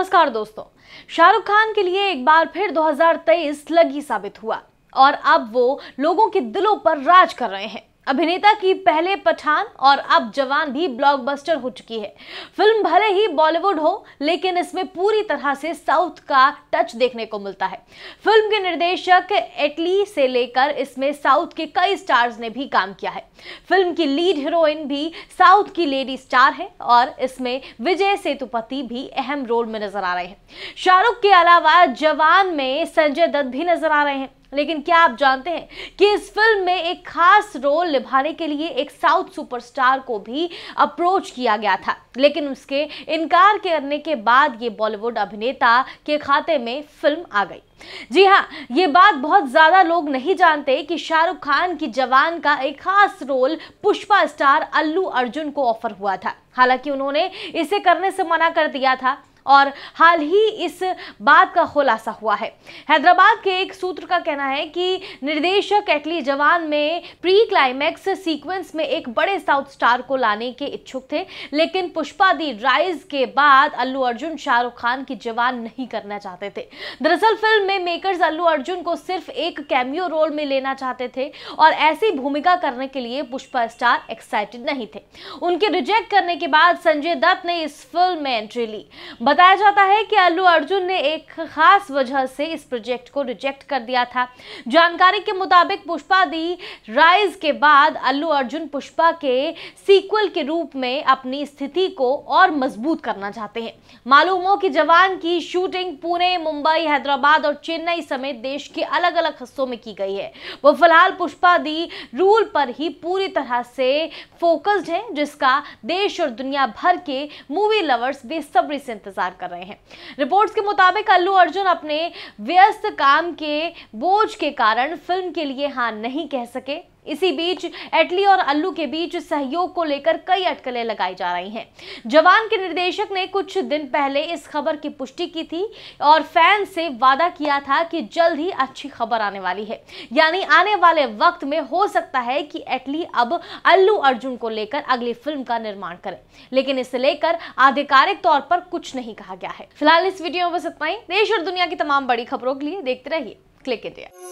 नमस्कार दोस्तों शाहरुख खान के लिए एक बार फिर 2023 लगी साबित हुआ और अब वो लोगों के दिलों पर राज कर रहे हैं अभिनेता की पहले पठान और अब जवान भी ब्लॉकबस्टर हो चुकी है फिल्म भले ही बॉलीवुड हो लेकिन इसमें पूरी तरह से साउथ का टच देखने को मिलता है फिल्म के निर्देशक एटली से लेकर इसमें साउथ के कई स्टार्स ने भी काम किया है फिल्म की लीड हीरोइन भी साउथ की लेडी स्टार है और इसमें विजय सेतुपति भी अहम रोल में नजर आ रहे हैं शाहरुख के अलावा जवान में संजय दत्त भी नजर आ रहे हैं लेकिन क्या आप जानते हैं कि इस फिल्म एक खास रोल निभाने के लिए एक साउथ सुपरस्टार को भी अप्रोच किया गया था लेकिन उसके इनकार करने के बाद ये बॉलीवुड अभिनेता के खाते में फिल्म आ गई जी हाँ ये बात बहुत ज़्यादा लोग नहीं जानते कि शाहरुख खान की जवान का एक खास रोल पुष्पा स्टार अल्लू अर्जुन को ऑफर हुआ था हालांकि उन्होंने इसे करने से मना कर दिया था और हाल ही इस बात का खुलासा हुआ है हैदराबाद के एक सूत्र का कहना है कि निर्देशक एटली जवान में प्री क्लाइमैक्स सीक्वेंस में एक बड़े साउथ स्टार को लाने के इच्छुक थे लेकिन पुष्पा दी राइज के बाद अल्लू अर्जुन शाहरुख खान की जवान नहीं करना चाहते थे दरअसल फिल्म में मेकर्स अल्लू अर्जुन को सिर्फ एक कैमियो रोल में लेना चाहते थे और ऐसी भूमिका करने के लिए पुष्पा स्टार एक्साइटेड नहीं थे उनके रिजेक्ट करने के बाद संजय दत्त ने इस फिल्म में एंट्री ली बताया जाता है कि अल्लू अर्जुन ने एक खास वजह से इस प्रोजेक्ट को रिजेक्ट कर दिया था जानकारी के मुताबिक पुष्पा दी राइज के बाद अल्लू अर्जुन पुष्पा के सीक्वल के रूप में अपनी स्थिति को और मजबूत करना चाहते हैं मालूम हो कि जवान की शूटिंग पुणे मुंबई हैदराबाद और चेन्नई समेत देश के अलग अलग हिस्सों में की गई है वो फिलहाल पुष्पा दी रूल पर ही पूरी तरह से फोकस्ड है जिसका देश और दुनिया भर के मूवी लवर्स बेसब्री से इंतजार इंतजार कर रहे हैं रिपोर्ट्स के मुताबिक अल्लू अर्जुन अपने व्यस्त काम के बोझ के कारण फिल्म के लिए हाँ नहीं कह सके इसी बीच एटली और अल्लू के बीच सहयोग को लेकर कई अटकलें लगाई जा रही हैं जवान के निर्देशक ने कुछ दिन पहले इस खबर की पुष्टि की थी और फैन से वादा किया था कि जल्द ही अच्छी खबर आने वाली है यानी आने वाले वक्त में हो सकता है कि एटली अब अल्लू अर्जुन को लेकर अगली फिल्म का निर्माण करें लेकिन इसे लेकर आधिकारिक तौर पर कुछ नहीं कहा गया है फिलहाल इस वीडियो में बस इतना ही देश और दुनिया की तमाम बड़ी खबरों के लिए देखते रहिए क्लिक इंडिया